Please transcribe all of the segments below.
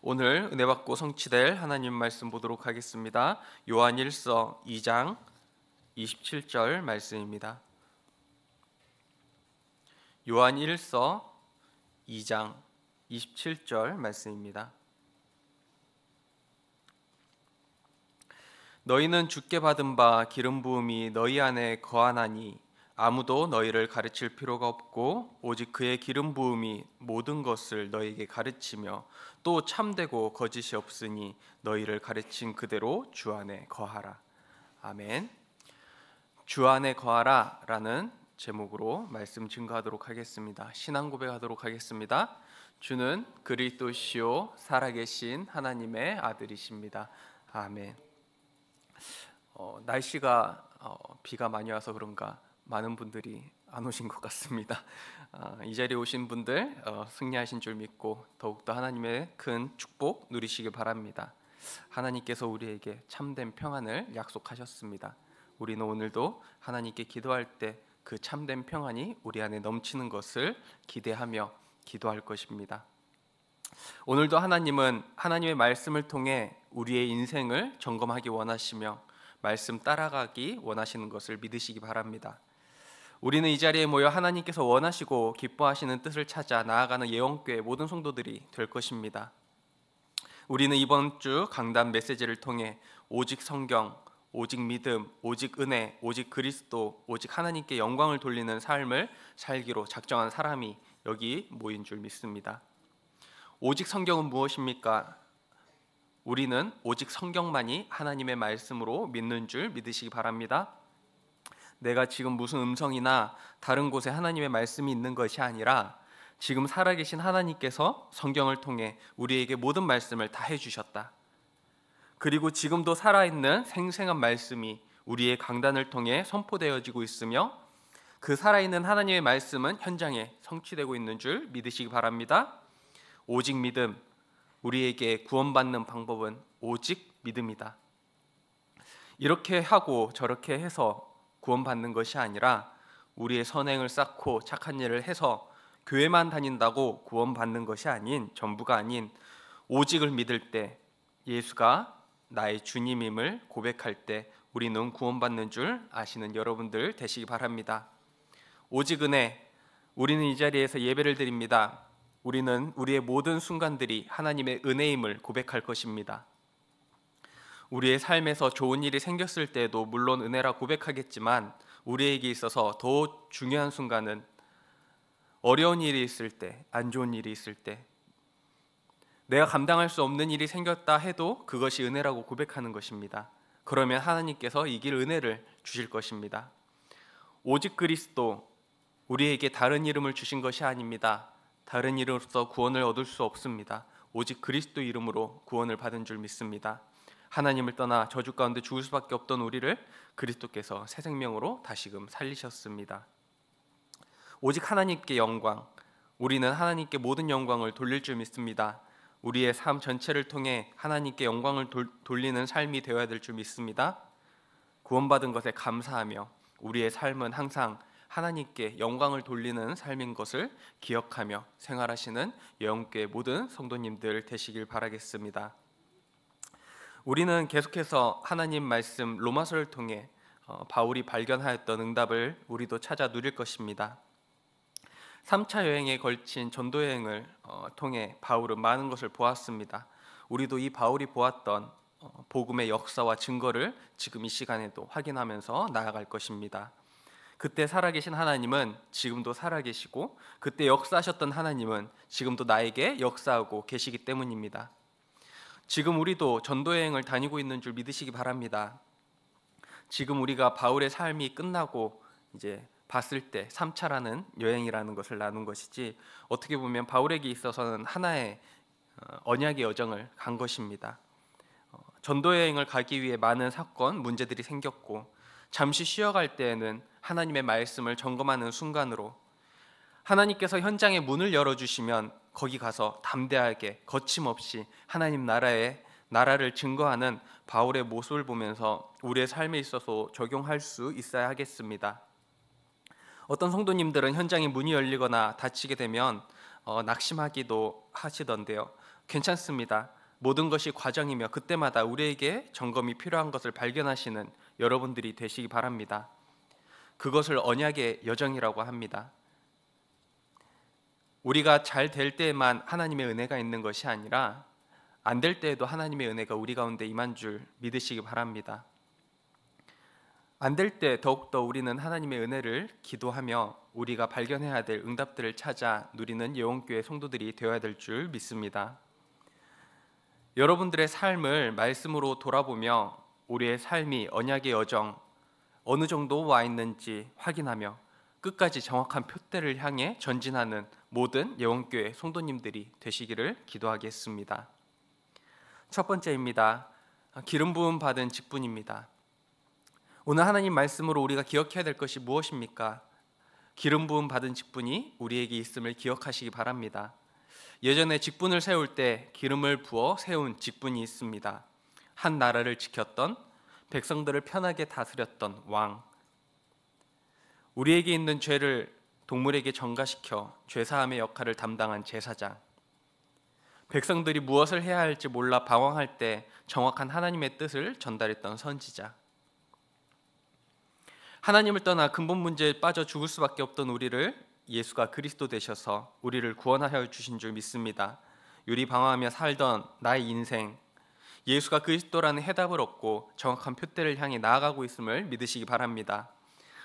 오늘 은혜 받고 성취될 하나님 말씀 보도록 하겠습니다. 요한일서 2장 27절 말씀입니다. 요한일서 2장 27절 말씀입니다. 너희는 주께 받은 바 기름 부음이 너희 안에 거하나니 아무도 너희를 가르칠 필요가 없고 오직 그의 기름 부음이 모든 것을 너희에게 가르치며 또 참되고 거짓이 없으니 너희를 가르친 그대로 주 안에 거하라. 아멘. 주 안에 거하라라는 제목으로 말씀 증거하도록 하겠습니다. 신앙 고백하도록 하겠습니다. 주는 그리스도시요 살아계신 하나님의 아들이십니다. 아멘. 어, 날씨가 어, 비가 많이 와서 그런가 많은 분들이 안 오신 것 같습니다. 아, 이 자리에 오신 분들 어, 승리하신 줄 믿고 더욱더 하나님의 큰 축복 누리시길 바랍니다. 하나님께서 우리에게 참된 평안을 약속하셨습니다. 우리는 오늘도 하나님께 기도할 때 그 참된 평안이 우리 안에 넘치는 것을 기대하며 기도할 것입니다. 오늘도 하나님은 하나님의 말씀을 통해 우리의 인생을 점검하기 원하시며 말씀 따라가기 원하시는 것을 믿으시기 바랍니다. 우리는 이 자리에 모여 하나님께서 원하시고 기뻐하시는 뜻을 찾아 나아가는 예원교회 모든 성도들이 될 것입니다. 우리는 이번 주 강단 메시지를 통해 오직 성경, 오직 믿음, 오직 은혜, 오직 그리스도, 오직 하나님께 영광을 돌리는 삶을 살기로 작정한 사람이 여기 모인 줄 믿습니다. 오직 성경은 무엇입니까? 우리는 오직 성경만이 하나님의 말씀으로 믿는 줄 믿으시기 바랍니다. 내가 지금 무슨 음성이나 다른 곳에 하나님의 말씀이 있는 것이 아니라 지금 살아계신 하나님께서 성경을 통해 우리에게 모든 말씀을 다 해주셨다. 그리고 지금도 살아있는 생생한 말씀이 우리의 강단을 통해 선포되어지고 있으며 그 살아있는 하나님의 말씀은 현장에 성취되고 있는 줄 믿으시기 바랍니다. 오직 믿음, 우리에게 구원받는 방법은 오직 믿음이다. 이렇게 하고 저렇게 해서 구원받는 것이 아니라 우리의 선행을 쌓고 착한 일을 해서 교회만 다닌다고 구원받는 것이 아닌 전부가 아닌 오직을 믿을 때 예수가 나의 주님임을 고백할 때 우리는 구원받는 줄 아시는 여러분들 되시기 바랍니다. 오직 은혜 우리는 이 자리에서 예배를 드립니다. 우리는 우리의 모든 순간들이 하나님의 은혜임을 고백할 것입니다. 우리의 삶에서 좋은 일이 생겼을 때도 물론 은혜라 고백하겠지만 우리에게 있어서 더 중요한 순간은 어려운 일이 있을 때, 안 좋은 일이 있을 때 내가 감당할 수 없는 일이 생겼다 해도 그것이 은혜라고 고백하는 것입니다. 그러면 하나님께서 이길 은혜를 주실 것입니다. 오직 그리스도 우리에게 다른 이름을 주신 것이 아닙니다. 다른 이름으로서 구원을 얻을 수 없습니다. 오직 그리스도 이름으로 구원을 받은 줄 믿습니다. 하나님을 떠나 저주 가운데 죽을 수밖에 없던 우리를 그리스도께서 새 생명으로 다시금 살리셨습니다. 오직 하나님께 영광, 우리는 하나님께 모든 영광을 돌릴 줄 믿습니다. 우리의 삶 전체를 통해 하나님께 영광을 돌, 돌리는 삶이 되어야 될 줄 믿습니다. 구원받은 것에 감사하며 우리의 삶은 항상 하나님께 영광을 돌리는 삶인 것을 기억하며 생활하시는 영계 모든 성도님들 되시길 바라겠습니다. 우리는 계속해서 하나님 말씀 로마서를 통해 어, 바울이 발견하였던 응답을 우리도 찾아 누릴 것입니다. 3차 여행에 걸친 전도 여행을 어, 통해 바울은 많은 것을 보았습니다. 우리도 이 바울이 보았던 어, 복음의 역사와 증거를 지금 이 시간에도 확인하면서 나아갈 것입니다. 그때 살아계신 하나님은 지금도 살아계시고 그때 역사하셨던 하나님은 지금도 나에게 역사하고 계시기 때문입니다. 지금 우리도 전도 여행을 다니고 있는 줄 믿으시기 바랍니다. 지금 우리가 바울의 삶이 끝나고 이제 봤을 때 3차라는 여행이라는 것을 나눈 것이지 어떻게 보면 바울에게 있어서는 하나의 어, 언약의 여정을 간 것입니다. 어, 전도 여행을 가기 위해 많은 사건, 문제들이 생겼고 잠시 쉬어갈 때에는 하나님의 말씀을 점검하는 순간으로 하나님께서 현장의 문을 열어 주시면 거기 가서 담대하게 거침없이 하나님 나라에 나라를 증거하는 바울의 모습을 보면서 우리의 삶에 있어서 적용할 수 있어야 하겠습니다. 어떤 성도님들은 현장에 문이 열리거나 닫히게 되면 어, 낙심하기도 하시던데요. 괜찮습니다. 모든 것이 과정이며 그때마다 우리에게 점검이 필요한 것을 발견하시는 여러분들이 되시기 바랍니다. 그것을 언약의 여정이라고 합니다. 우리가 잘 될 때에만 하나님의 은혜가 있는 것이 아니라 안 될 때에도 하나님의 은혜가 우리 가운데 임한 줄 믿으시기 바랍니다. 안 될 때 더욱더 우리는 하나님의 은혜를 기도하며 우리가 발견해야 될 응답들을 찾아 누리는 예원교회 성도들이 되어야 될 줄 믿습니다. 여러분들의 삶을 말씀으로 돌아보며 우리의 삶이 언약의 여정 어느 정도 와 있는지 확인하며 끝까지 정확한 표대를 향해 전진하는 모든 예원교회 성도님들이 되시기를 기도하겠습니다. 첫 번째입니다. 기름 부음 받은 직분입니다. 오늘 하나님 말씀으로 우리가 기억해야 될 것이 무엇입니까? 기름 부음 받은 직분이 우리에게 있음을 기억하시기 바랍니다. 예전에 직분을 세울 때 기름을 부어 세운 직분이 있습니다. 한 나라를 지켰던 백성들을 편하게 다스렸던 왕 우리에게 있는 죄를 동물에게 전가시켜 죄사함의 역할을 담당한 제사장. 백성들이 무엇을 해야 할지 몰라 방황할 때 정확한 하나님의 뜻을 전달했던 선지자. 하나님을 떠나 근본 문제에 빠져 죽을 수밖에 없던 우리를 예수가 그리스도 되셔서 우리를 구원하여 주신 줄 믿습니다. 유리 방황하며 살던 나의 인생 예수가 그리스도라는 해답을 얻고 정확한 표대를 향해 나아가고 있음을 믿으시기 바랍니다.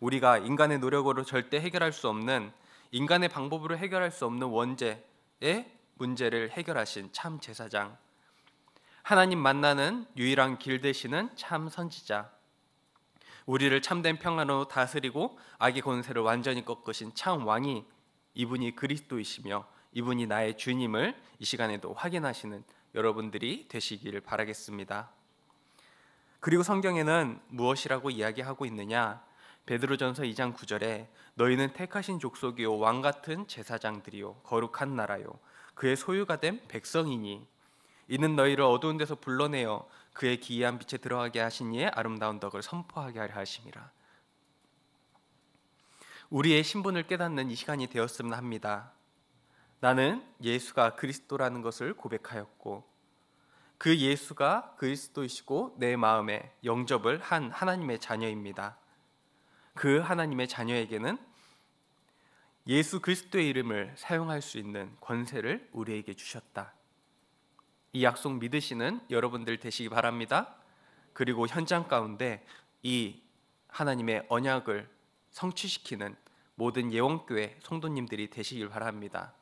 우리가 인간의 노력으로 절대 해결할 수 없는 인간의 방법으로 해결할 수 없는 원죄의 문제를 해결하신 참 제사장 하나님 만나는 유일한 길 되시는 참 선지자 우리를 참된 평안으로 다스리고 악의 권세를 완전히 꺾으신 참 왕이 이분이 그리스도이시며 이분이 나의 주님을 이 시간에도 확인하시는 여러분들이 되시기를 바라겠습니다. 그리고 성경에는 무엇이라고 이야기하고 있느냐? 베드로전서 2장 9절에 너희는 택하신 족속이요 왕 같은 제사장들이요 거룩한 나라요 그의 소유가 된 백성이니 이는 너희를 어두운 데서 불러내어 그의 기이한 빛에 들어가게 하신 이의 아름다운 덕을 선포하게 하려 하심이라 우리의 신분을 깨닫는 이 시간이 되었으면 합니다. 나는 예수가 그리스도라는 것을 고백하였고 그 예수가 그리스도이시고 내 마음에 영접을 한 하나님의 자녀입니다. 그 하나님의 자녀에게는 예수 그리스도의 이름을 사용할 수 있는 권세를 우리에게 주셨다. 이 약속 믿으시는 여러분들 되시기 바랍니다. 그리고 현장 가운데 이 하나님의 언약을 성취시키는 모든 예원교회 성도님들이 되시길 바랍니다.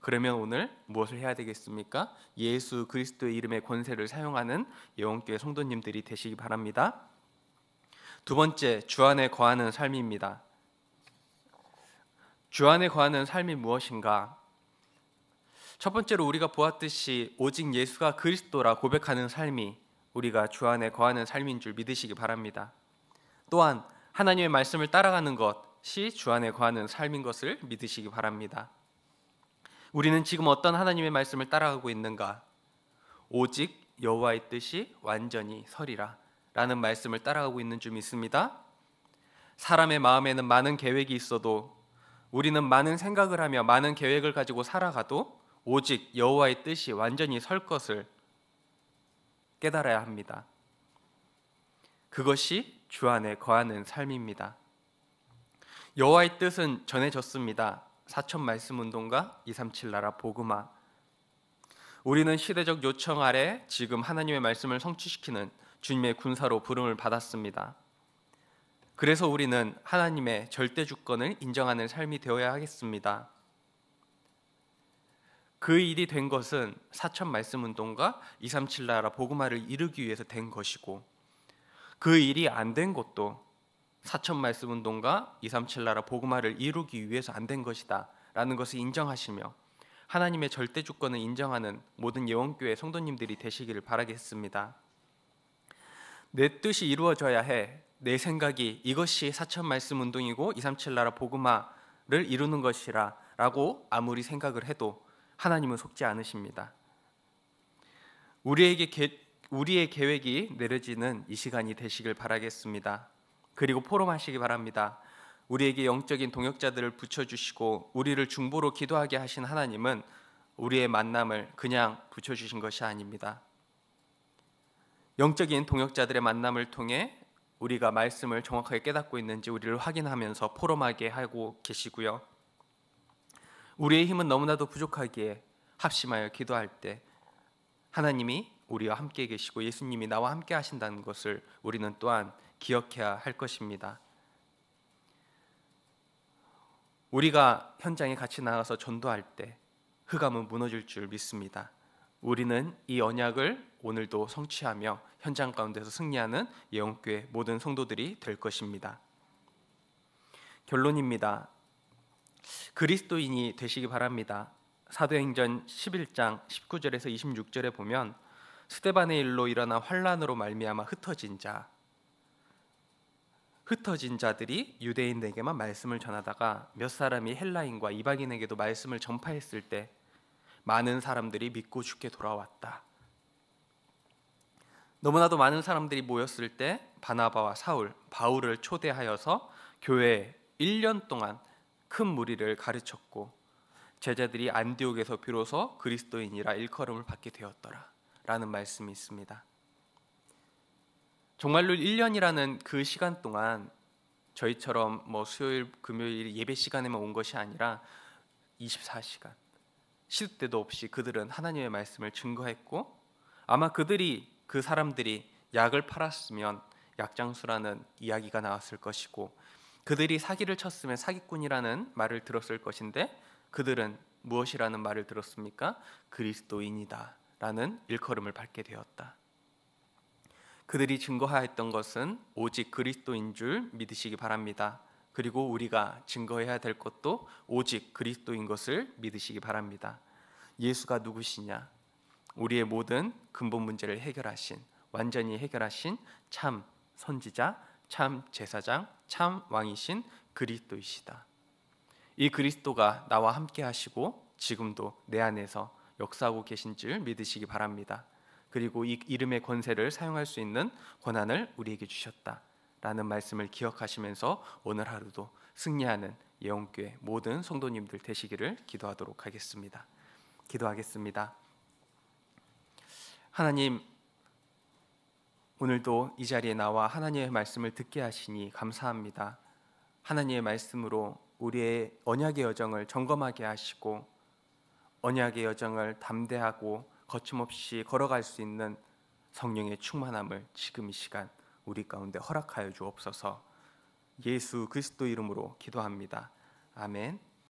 그러면 오늘 무엇을 해야 되겠습니까? 예수 그리스도의 이름의 권세를 사용하는 예원교회 성도님들이 되시기 바랍니다. 두 번째, 주 안에 거하는 삶입니다. 주 안에 거하는 삶이 무엇인가? 첫 번째로 우리가 보았듯이 오직 예수가 그리스도라 고백하는 삶이 우리가 주 안에 거하는 삶인 줄 믿으시기 바랍니다. 또한 하나님의 말씀을 따라가는 것이 주 안에 거하는 삶인 것을 믿으시기 바랍니다. 우리는 지금 어떤 하나님의 말씀을 따라가고 있는가? 오직 여호와의 뜻이 완전히 서리라. 라는 말씀을 따라가고 있는 줄 믿습니다. 사람의 마음에는 많은 계획이 있어도 우리는 많은 생각을 하며 많은 계획을 가지고 살아가도 오직 여호와의 뜻이 완전히 설 것을 깨달아야 합니다. 그것이 주 안에 거하는 삶입니다. 여호와의 뜻은 전해졌습니다. 사천 말씀 운동과 237 나라 복음화 우리는 시대적 요청 아래 지금 하나님의 말씀을 성취시키는 주님의 군사로 부름을 받았습니다. 그래서 우리는 하나님의 절대 주권을 인정하는 삶이 되어야 하겠습니다. 그 일이 된 것은 사천 말씀 운동과 237 나라 복음화를 이루기 위해서 된 것이고 그 일이 안 된 것도 사천 말씀 운동과 237 나라 복음화를 이루기 위해서 안 된 것이다라는 것을 인정하시며 하나님의 절대 주권을 인정하는 모든 예원교회 성도님들이 되시기를 바라겠습니다. 내 뜻이 이루어져야 해. 내 생각이 이것이 사천 말씀 운동이고 237 나라 복음화를 이루는 것이라라고 아무리 생각을 해도 하나님은 속지 않으십니다. 우리에게 개, 우리의 계획이 내려지는 이 시간이 되시길 바라겠습니다. 그리고 포럼하시기 바랍니다. 우리에게 영적인 동역자들을 붙여주시고 우리를 중보로 기도하게 하신 하나님은 우리의 만남을 그냥 붙여주신 것이 아닙니다. 영적인 동역자들의 만남을 통해 우리가 말씀을 정확하게 깨닫고 있는지 우리를 확인하면서 포럼하게 하고 계시고요. 우리의 힘은 너무나도 부족하기에 합심하여 기도할 때 하나님이 우리와 함께 계시고 예수님이 나와 함께 하신다는 것을 우리는 또한 기억해야 할 것입니다. 우리가 현장에 같이 나가서 전도할 때 흑암은 무너질 줄 믿습니다. 우리는 이 언약을 오늘도 성취하며 현장 가운데서 승리하는 예언교회 모든 성도들이 될 것입니다. 결론입니다. 그리스도인이 되시기 바랍니다. 사도행전 11장 19절에서 26절에 보면 스테반의 일로 일어난 환란으로 말미암아 흩어진 자 흩어진 자들이 유대인에게만 말씀을 전하다가 몇 사람이 헬라인과 이방인에게도 말씀을 전파했을 때 많은 사람들이 믿고 죽게 돌아왔다. 너무나도 많은 사람들이 모였을 때 바나바와 사울, 바울을 초대하여서 교회에 1년 동안 큰 무리를 가르쳤고 제자들이 안디옥에서 비로소 그리스도인이라 일컬음을 받게 되었더라 라는 말씀이 있습니다. 정말로 1년이라는 그 시간 동안 저희처럼 뭐 수요일 금요일 예배 시간에만 온 것이 아니라 24시간 쉴 때도 없이 그들은 하나님의 말씀을 증거했고 아마 그들이 그 사람들이 약을 팔았으면 약장수라는 이야기가 나왔을 것이고 그들이 사기를 쳤으면 사기꾼이라는 말을 들었을 것인데 그들은 무엇이라는 말을 들었습니까? 그리스도인이다라는 일컬음을 받게 되었다. 그들이 증거하였던 것은 오직 그리스도인 줄 믿으시기 바랍니다. 그리고 우리가 증거해야 될 것도 오직 그리스도인 것을 믿으시기 바랍니다. 예수가 누구시냐? 우리의 모든 근본 문제를 해결하신 완전히 해결하신 참 선지자, 참 제사장, 참 왕이신 그리스도이시다. 이 그리스도가 나와 함께 하시고 지금도 내 안에서 역사하고 계신 줄 믿으시기 바랍니다. 그리고 이 이름의 권세를 사용할 수 있는 권한을 우리에게 주셨다. 라는 말씀을 기억하시면서 오늘 하루도 승리하는 예원교회 모든 성도님들 되시기를 기도하도록 하겠습니다. 기도하겠습니다. 하나님 오늘도 이 자리에 나와 하나님의 말씀을 듣게 하시니 감사합니다. 하나님의 말씀으로 우리의 언약의 여정을 점검하게 하시고 언약의 여정을 담대하고 거침없이 걸어갈 수 있는 성령의 충만함을 지금 이 시간 우리 가운데 허락하여 주옵소서. 예수 그리스도 이름으로 기도합니다. 아멘.